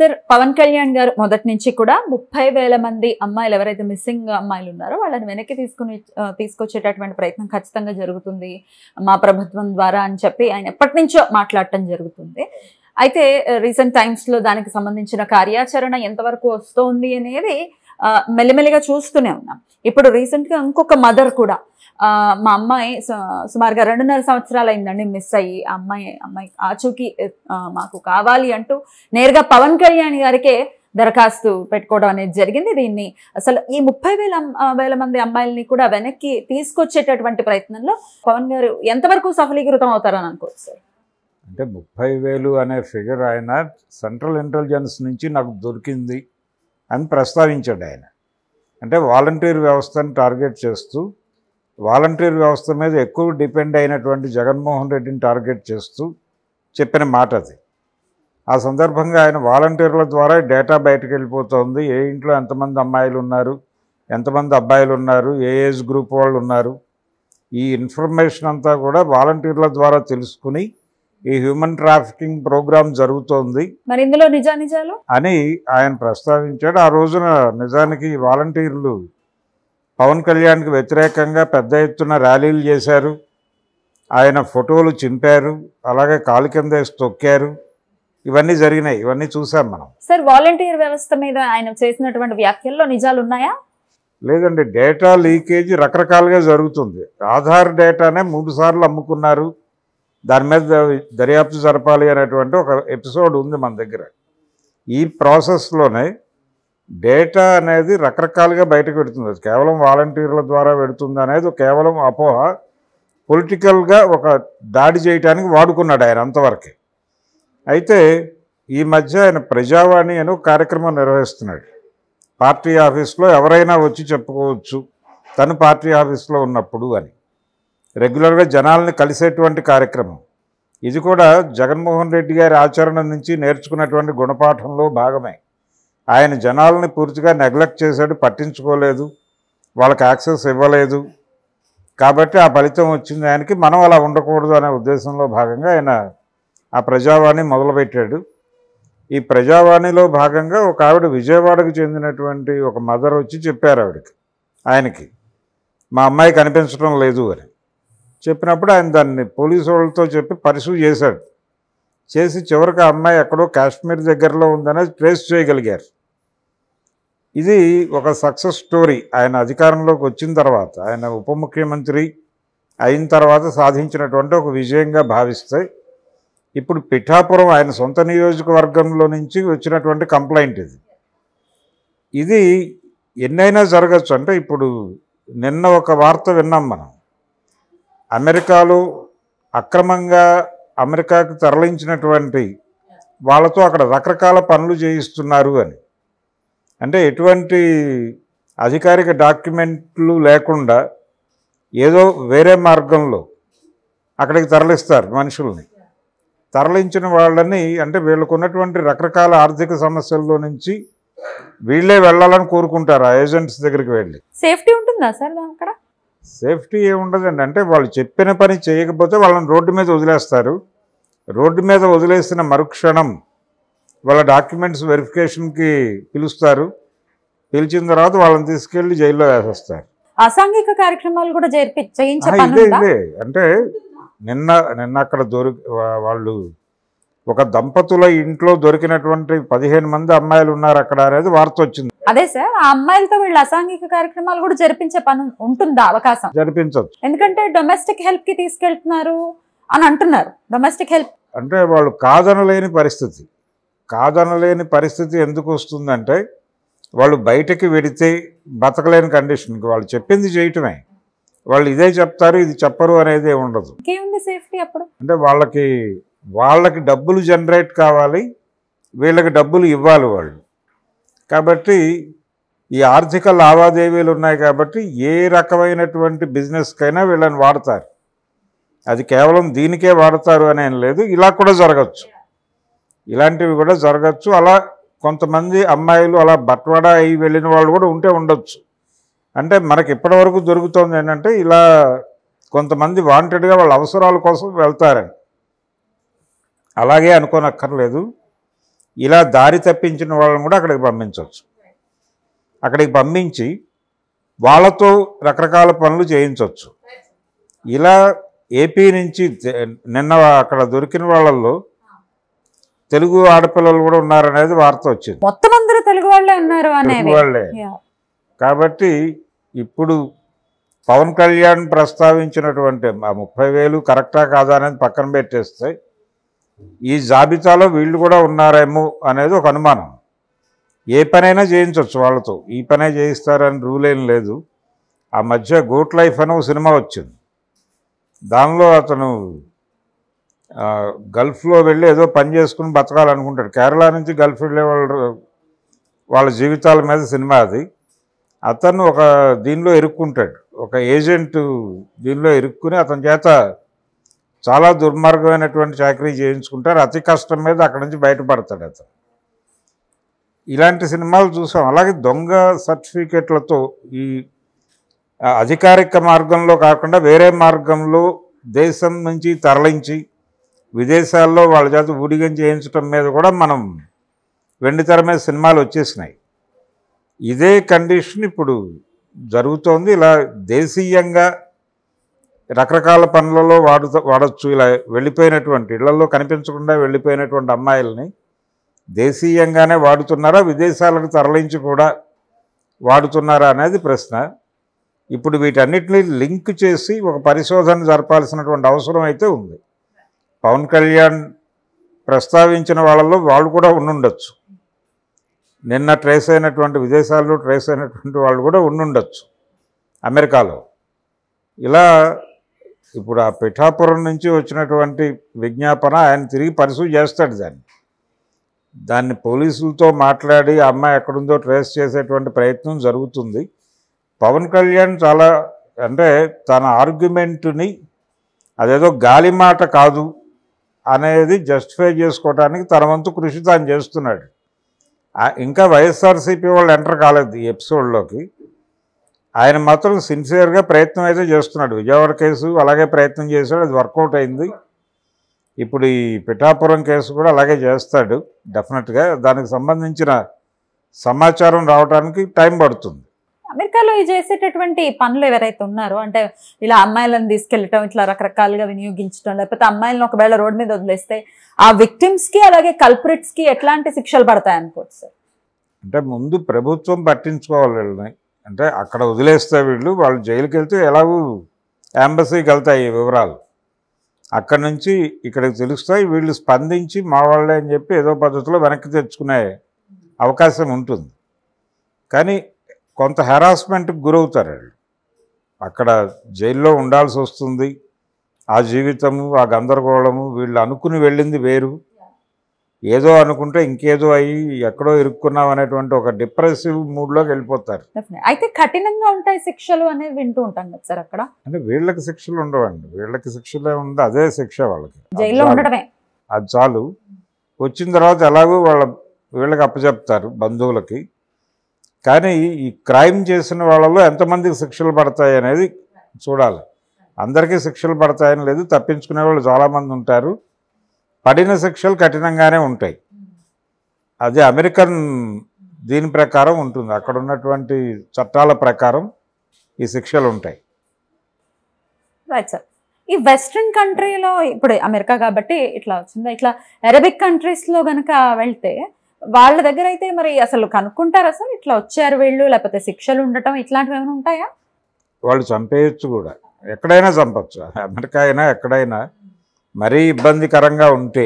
sir Pawan Kalyan గారు మొదటి నుంచి కూడా ముప్పై వేల మంది అమ్మాయిలు ఎవరైతే మిస్సింగ్ అమ్మాయిలు ఉన్నారో వాళ్ళని వెనక్కి తీసుకుని తీసుకొచ్చేటటువంటి ప్రయత్నం ఖచ్చితంగా జరుగుతుంది మా ప్రభుత్వం ద్వారా అని చెప్పి ఆయన ఎప్పటి నుంచో మాట్లాడటం జరుగుతుంది అయితే రీసెంట్ టైమ్స్లో దానికి సంబంధించిన కార్యాచరణ ఎంతవరకు వస్తోంది అనేది మెల్లిమెల్లిగా చూస్తూనే ఉన్నాం ఇప్పుడు రీసెంట్గా ఇంకొక మదర్ కూడా మా అమ్మాయి సుమారుగా రెండున్నర సంవత్సరాలు అయిందండి మిస్ అయ్యి అమ్మాయి అమ్మాయి ఆచూకీ మాకు కావాలి అంటూ నేరుగా పవన్ కళ్యాణ్ గారికే దరఖాస్తు పెట్టుకోవడం అనేది జరిగింది దీన్ని అసలు ఈ ముప్పై వేల వేల మంది అమ్మాయిలని కూడా వెనక్కి తీసుకొచ్చేటటువంటి ప్రయత్నంలో పవన్ గారు ఎంతవరకు సఫలీకృతం అవుతారని అనుకోవచ్చు సార్ అంటే ముప్పై వేలు అనే ఫిగర్ ఆయన సెంట్రల్ ఇంటెలిజెన్స్ నుంచి నాకు దొరికింది అని ప్రస్తావించాడు ఆయన అంటే వాలంటీర్ వ్యవస్థను టార్గెట్ చేస్తూ వాలంటీర్ వ్యవస్థ మీద ఎక్కువ డిపెండ్ అయినటువంటి జగన్మోహన్ రెడ్డిని టార్గెట్ చేస్తూ చెప్పిన మాట అది ఆ సందర్భంగా ఆయన వాలంటీర్ల ద్వారా డేటా బయటకు వెళ్ళిపోతుంది ఏ ఇంట్లో ఎంతమంది అమ్మాయిలు ఉన్నారు ఎంతమంది అబ్బాయిలు ఉన్నారు ఏ ఏజ్ గ్రూప్ వాళ్ళు ఉన్నారు ఈ ఇన్ఫర్మేషన్ అంతా కూడా వాలంటీర్ల ద్వారా తెలుసుకుని ఈ హ్యూమన్ ట్రాఫికింగ్ ప్రోగ్రామ్ జరుగుతోంది మరి ఇందులో నిజానిజాలు అని ఆయన ప్రస్తావించాడు ఆ రోజున నిజానికి వాలంటీర్లు పవన్ కళ్యాణ్కి వ్యతిరేకంగా పెద్ద ఎత్తున ర్యాలీలు చేశారు ఆయన ఫోటోలు చింపారు అలాగే కాలు కింద తొక్కారు ఇవన్నీ జరిగినాయి ఇవన్నీ చూసాం మనం సార్ వాలంటీర్ వ్యవస్థ మీద ఆయన చేసినటువంటి వ్యాఖ్యల్లో నిజాలు ఉన్నాయా లేదండి డేటా లీకేజ్ రకరకాలుగా జరుగుతుంది ఆధార్ డేటానే మూడు సార్లు అమ్ముకున్నారు దాని మీద దర్యాప్తు జరపాలి అనేటువంటి ఒక ఎపిసోడ్ ఉంది మన దగ్గర ఈ ప్రాసెస్లోనే డేటా అనేది రకరకాలుగా బయటకు పెడుతుంది అది కేవలం వాలంటీర్ల ద్వారా పెడుతుంది అనేది కేవలం అపోహ పొలిటికల్గా ఒక దాడి చేయడానికి వాడుకున్నాడు ఆయన అంతవరకే అయితే ఈ మధ్య ఆయన ప్రజావాణి అని కార్యక్రమం నిర్వహిస్తున్నాడు పార్టీ ఆఫీస్లో ఎవరైనా వచ్చి చెప్పుకోవచ్చు తను పార్టీ ఆఫీస్లో ఉన్నప్పుడు అని రెగ్యులర్గా జనాల్ని కలిసేటువంటి కార్యక్రమం ఇది కూడా జగన్మోహన్ రెడ్డి గారి ఆచరణ నుంచి నేర్చుకున్నటువంటి గుణపాఠంలో భాగమే ఆయన జనాలని పూర్తిగా నెగ్లెక్ట్ చేశాడు పట్టించుకోలేదు వాళ్ళకి యాక్సెస్ ఇవ్వలేదు కాబట్టి ఆ ఫలితం వచ్చింది ఆయనకి మనం అలా ఉండకూడదు అనే ఉద్దేశంలో భాగంగా ఆయన ఆ ప్రజావాణి మొదలుపెట్టాడు ఈ ప్రజావాణిలో భాగంగా ఒక ఆవిడ విజయవాడకు చెందినటువంటి ఒక మదర్ వచ్చి చెప్పారు ఆవిడకి ఆయనకి మా అమ్మాయి కనిపించడం లేదు అని చెప్పినప్పుడు ఆయన దాన్ని పోలీసు వాళ్ళతో చెప్పి పరిసూ చేశాడు చేసి చివరికి అమ్మాయి ఎక్కడో కాశ్మీర్ దగ్గరలో ఉందనేది ట్రేస్ చేయగలిగారు ఇది ఒక సక్సెస్ స్టోరీ ఆయన అధికారంలోకి వచ్చిన తర్వాత ఆయన ఉప ముఖ్యమంత్రి అయిన తర్వాత సాధించినటువంటి ఒక విజయంగా భావిస్తే ఇప్పుడు పిఠాపురం ఆయన సొంత నియోజకవర్గంలో నుంచి వచ్చినటువంటి కంప్లైంట్ ఇది ఇది ఎన్నైనా జరగచ్చు అంటే ఇప్పుడు నిన్న ఒక వార్త విన్నాం మనం అమెరికాలో అక్రమంగా అమెరికాకు తరలించినటువంటి వాళ్ళతో అక్కడ రకరకాల పనులు చేయిస్తున్నారు అని అంటే ఎటువంటి అధికారిక డాక్యుమెంట్లు లేకుండా ఏదో వేరే మార్గంలో అక్కడికి తరలిస్తారు మనుషుల్ని తరలించిన వాళ్ళని అంటే ఉన్నటువంటి రకరకాల ఆర్థిక సమస్యల్లో నుంచి వీళ్ళే వెళ్ళాలని కోరుకుంటారు ఆ ఏజెంట్స్ దగ్గరికి వెళ్ళి సేఫ్టీ ఉంటుందా సార్ అక్కడ సేఫ్టీ ఏముండదండి అంటే వాళ్ళు చెప్పిన పని చేయకపోతే వాళ్ళని రోడ్డు మీద వదిలేస్తారు రోడ్డు మీద వదిలేసిన మరుక్షణం వాళ్ళ డాక్యుమెంట్స్ వెరిఫికేషన్కి పిలుస్తారు పిలిచిన తర్వాత వాళ్ళని తీసుకెళ్లి జైల్లో వేసేస్తారు అసాంఘిక కార్యక్రమాలు కూడా ఇదే ఇదే అంటే నిన్న నిన్న అక్కడ దొరికి వాళ్ళు ఒక దంపతుల ఇంట్లో దొరికినటువంటి పదిహేను మంది అమ్మాయిలు ఉన్నారు అక్కడ అనేది వార్త వచ్చింది అదే సార్ ఆ అమ్మాయిలతో వీళ్ళు అసాంఘిక కార్యక్రమాలు కూడా జరిపించే పని ఉంటుందా అవకాశం జరిపించవచ్చు ఎందుకంటే డొమెస్టిక్ హెల్ప్ కి తీసుకెళ్తున్నారు అని అంటున్నారు డొమెస్టిక్ హెల్ప్ అంటే వాళ్ళు కాదనలేని పరిస్థితి కాదనలేని పరిస్థితి ఎందుకు వస్తుందంటే వాళ్ళు బయటకి వెడితే బతకలేని కండిషన్కి వాళ్ళు చెప్పింది చేయటమే వాళ్ళు ఇదే చెప్తారు ఇది చెప్పరు అనేది ఉండదు అంటే వాళ్ళకి వాళ్ళకి డబ్బులు జనరేట్ కావాలి వీళ్ళకి డబ్బులు ఇవ్వాలి వాళ్ళు కాబట్టి ఈ ఆర్థిక లావాదేవీలు ఉన్నాయి కాబట్టి ఏ రకమైనటువంటి బిజినెస్కైనా వీళ్ళని వాడతారు అది కేవలం దీనికే వాడతారు అని లేదు ఇలా కూడా జరగచ్చు ఇలాంటివి కూడా జరగచ్చు అలా కొంతమంది అమ్మాయిలు అలా బట్వాడా అయి వెళ్ళిన వాళ్ళు కూడా ఉంటే ఉండొచ్చు అంటే మనకి ఇప్పటివరకు దొరుకుతుంది ఏంటంటే ఇలా కొంతమంది వాంటెడ్గా వాళ్ళ అవసరాల కోసం వెళ్తారని అలాగే అనుకోనక్కర్లేదు ఇలా దారి తప్పించిన వాళ్ళని కూడా అక్కడికి పంపించవచ్చు అక్కడికి పంపించి వాళ్ళతో రకరకాల పనులు చేయించవచ్చు ఇలా ఏపీ నుంచి నిన్న అక్కడ దొరికిన వాళ్ళల్లో తెలుగు ఆడపిల్లలు కూడా ఉన్నారనేది వార్త వచ్చింది మొత్తం అందరూ తెలుగు వాళ్ళే ఉన్నారు వాళ్ళే కాబట్టి ఇప్పుడు పవన్ కళ్యాణ్ ప్రస్తావించినటువంటి ఆ ముప్పై వేలు కరెక్టా కాదా అనేది పక్కన పెట్టేస్తే ఈ జాబితాలో వీళ్ళు కూడా ఉన్నారేమో అనేది ఒక అనుమానం ఏ పనైనా చేయించవచ్చు వాళ్ళతో ఈ పనే చేయిస్తారని రూల్ ఏం లేదు ఆ మధ్య గోట్ లైఫ్ అని ఒక సినిమా వచ్చింది దానిలో అతను గల్ఫ్లో వెళ్ళి ఏదో పని చేసుకుని బతకాలనుకుంటాడు కేరళ నుంచి గల్ఫ్ వెళ్ళే వాళ్ళు వాళ్ళ జీవితాల మీద సినిమా అది అతను ఒక దీనిలో ఇరుక్కుంటాడు ఒక ఏజెంట్ దీనిలో ఇరుక్కుని అతని చేత చాలా దుర్మార్గమైనటువంటి చాకరీ చేయించుకుంటారు అతి కష్టం మీద అక్కడి నుంచి బయటపడతాడు అతను ఇలాంటి సినిమాలు చూసాం అలాగే దొంగ సర్టిఫికెట్లతో ఈ అధికారిక మార్గంలో కాకుండా వేరే మార్గంలో దేశం నుంచి తరలించి విదేశాల్లో వాళ్ళ చేత ఊడిగం చేయించడం మీద కూడా మనం వెండితెర మీద సినిమాలు వచ్చేసినాయి ఇదే కండిషన్ ఇప్పుడు జరుగుతోంది ఇలా దేశీయంగా రకరకాల పనులలో వాడు వాడచ్చు ఇలా వెళ్ళిపోయినటువంటి ఇళ్లలో కనిపించకుండా వెళ్ళిపోయినటువంటి అమ్మాయిల్ని దేశీయంగానే వాడుతున్నారా విదేశాలకు తరలించి కూడా వాడుతున్నారా అనేది ప్రశ్న ఇప్పుడు వీటన్నిటిని లింక్ చేసి ఒక పరిశోధన జరపాల్సినటువంటి అవసరం అయితే ఉంది పవన్ కళ్యాణ్ ప్రస్తావించిన వాళ్ళలో వాళ్ళు కూడా ఉండుండొచ్చు నిన్న ట్రేస్ అయినటువంటి విదేశాల్లో ట్రేస్ అయినటువంటి వాళ్ళు కూడా ఉండుండొచ్చు అమెరికాలో ఇలా ఇప్పుడు ఆ పిఠాపురం నుంచి వచ్చినటువంటి విజ్ఞాపన ఆయన తిరిగి పరిశుభ్ర చేస్తాడు దాన్ని దాన్ని పోలీసులతో మాట్లాడి అమ్మాయి ఎక్కడుందో ట్రేస్ చేసేటువంటి ప్రయత్నం జరుగుతుంది పవన్ కళ్యాణ్ చాలా అంటే తన ఆర్గ్యుమెంటుని అదేదో గాలి మాట కాదు అనేది జస్టిఫై చేసుకోవడానికి తన వంతు కృషి తాను చేస్తున్నాడు ఇంకా వైఎస్ఆర్సీపీ వాళ్ళు ఎంటర్ కాలేదు ఈ ఎపిసోడ్లోకి ఆయన మాత్రం సిన్సియర్గా ప్రయత్నం అయితే చేస్తున్నాడు విజయవాడ కేసు అలాగే ప్రయత్నం చేశాడు అది వర్కౌట్ అయింది ఇప్పుడు ఈ పిఠాపురం కేసు కూడా అలాగే చేస్తాడు డెఫినెట్గా దానికి సంబంధించిన సమాచారం రావడానికి టైం పడుతుంది అమెరికాలో చేసేటటువంటి పనులు ఎవరైతే ఉన్నారో అంటే ఇలా అమ్మాయిలను తీసుకెళ్ళటం ఇట్లా రకరకాలుగా వినియోగించడం లేకపోతే అమ్మాయిలను ఒకవేళ రోడ్ మీద వదిలేస్తే ఆ విక్టిమ్స్కి అలాగే కల్ప్రిట్స్కి ఎట్లాంటి శిక్షలు పడతాయి అనుకోవచ్చు సార్ అంటే ముందు ప్రభుత్వం పట్టించుకోవాలి అంటే అక్కడ వదిలేస్తే వీళ్ళు వాళ్ళు జైలుకి వెళ్తే ఎలాగూ ఎంబసీకి వెళ్తాయి వివరాలు అక్కడి నుంచి ఇక్కడికి తెలుస్తాయి వీళ్ళు స్పందించి మా వాళ్ళే అని చెప్పి ఏదో పద్ధతిలో వెనక్కి తెచ్చుకునే అవకాశం ఉంటుంది కానీ కొంత హెరాస్మెంట్కి గురవుతారు వాళ్ళు అక్కడ జైల్లో ఉండాల్సి వస్తుంది ఆ జీవితము ఆ గందరగోళము వీళ్ళు అనుకుని వెళ్ళింది వేరు ఏదో అనుకుంటే ఇంకేదో అయ్యి ఎక్కడో ఇరుక్కున్నాం అనేటువంటి ఒక డిప్రెసివ్ మూడ్లోకి వెళ్ళిపోతారు అయితే కఠినంగా ఉంటాయి శిక్షలు అనేవి వింటూ ఉంటాం కదా సార్ అక్కడ అంటే వీళ్ళకి శిక్షలు ఉండవండి వీళ్ళకి శిక్షలే ఉంది అదే శిక్ష వాళ్ళకి జైల్లో ఉండడమే అది చాలు వచ్చిన తర్వాత ఎలాగో వాళ్ళ వీళ్ళకి అప్పచెప్తారు బంధువులకి కానీ ఈ క్రైమ్ చేసిన వాళ్ళలో ఎంతమందికి శిక్షలు పడతాయి అనేది చూడాలి అందరికీ శిక్షలు పడతాయని లేదు తప్పించుకునే వాళ్ళు చాలామంది ఉంటారు పడిన శిక్షలు కఠినంగానే ఉంటాయి అది అమెరికన్ దీని ప్రకారం ఉంటుంది అక్కడ ఉన్నటువంటి చట్టాల ప్రకారం ఈ శిక్షలు ఉంటాయి రైట్ సార్ ఈ వెస్ట్రన్ కంట్రీలో ఇప్పుడు అమెరికా కాబట్టి ఇట్లా వచ్చింది ఇట్లా అరబిక్ కంట్రీస్లో కనుక వెళ్తే వాళ్ళ దగ్గర అయితే మరి అసలు కనుక్కుంటారు అసలు ఇట్లా వచ్చారు వీళ్ళు లేకపోతే శిక్షలు ఉండటం ఇట్లాంటివి ఏమైనా ఉంటాయా వాళ్ళు చంపేయచ్చు కూడా ఎక్కడైనా చంపచ్చు అమెరికా అయినా ఎక్కడైనా మరీ ఇబ్బందికరంగా ఉంటే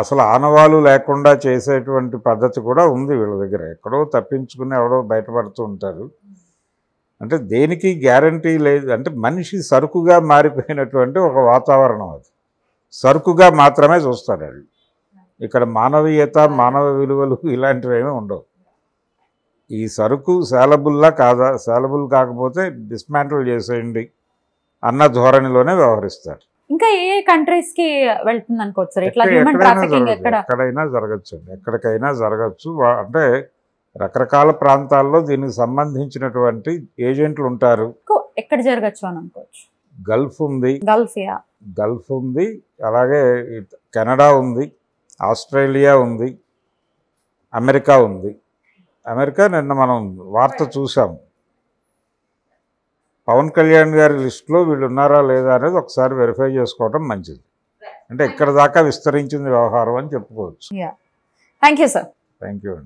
అసలు ఆనవాలు లేకుండా చేసేటువంటి పద్ధతి కూడా ఉంది వీళ్ళ దగ్గర ఎక్కడో తప్పించుకుని ఎవడో బయటపడుతూ ఉంటారు అంటే దేనికి గ్యారంటీ లేదు అంటే మనిషి సరుకుగా మారిపోయినటువంటి ఒక వాతావరణం అది సరుకుగా మాత్రమే చూస్తారు వాళ్ళు ఇక్కడ మానవీయత మానవ విలువలు ఇలాంటివి ఏమీ ఉండవు ఈ సరుకు సేలబుల్లా కాదా సేలబుల్ కాకపోతే డిస్మాంటిల్ చేసేయండి అన్న ధోరణిలోనే వ్యవహరిస్తారు ఇంకా ఏ కంట్రీస్ కి వెళ్తుంది అనుకోవచ్చు ఎక్కడైనా జరగచ్చు ఎక్కడికైనా జరగచ్చు అంటే రకరకాల ప్రాంతాల్లో దీనికి సంబంధించినటువంటి ఏజెంట్లు ఉంటారు ఎక్కడ జరగచ్చు అని అనుకోవచ్చు గల్ఫ్ ఉంది గల్ఫ్ గల్ఫ్ ఉంది అలాగే కెనడా ఉంది ఆస్ట్రేలియా ఉంది అమెరికా ఉంది అమెరికా నిన్న మనం వార్త చూసాము పవన్ కళ్యాణ్ గారి లిస్టులో వీళ్ళు ఉన్నారా లేదా అనేది ఒకసారి వెరిఫై చేసుకోవడం మంచిది అంటే ఇక్కడ దాకా విస్తరించింది వ్యవహారం అని చెప్పుకోవచ్చు thank you sir thank you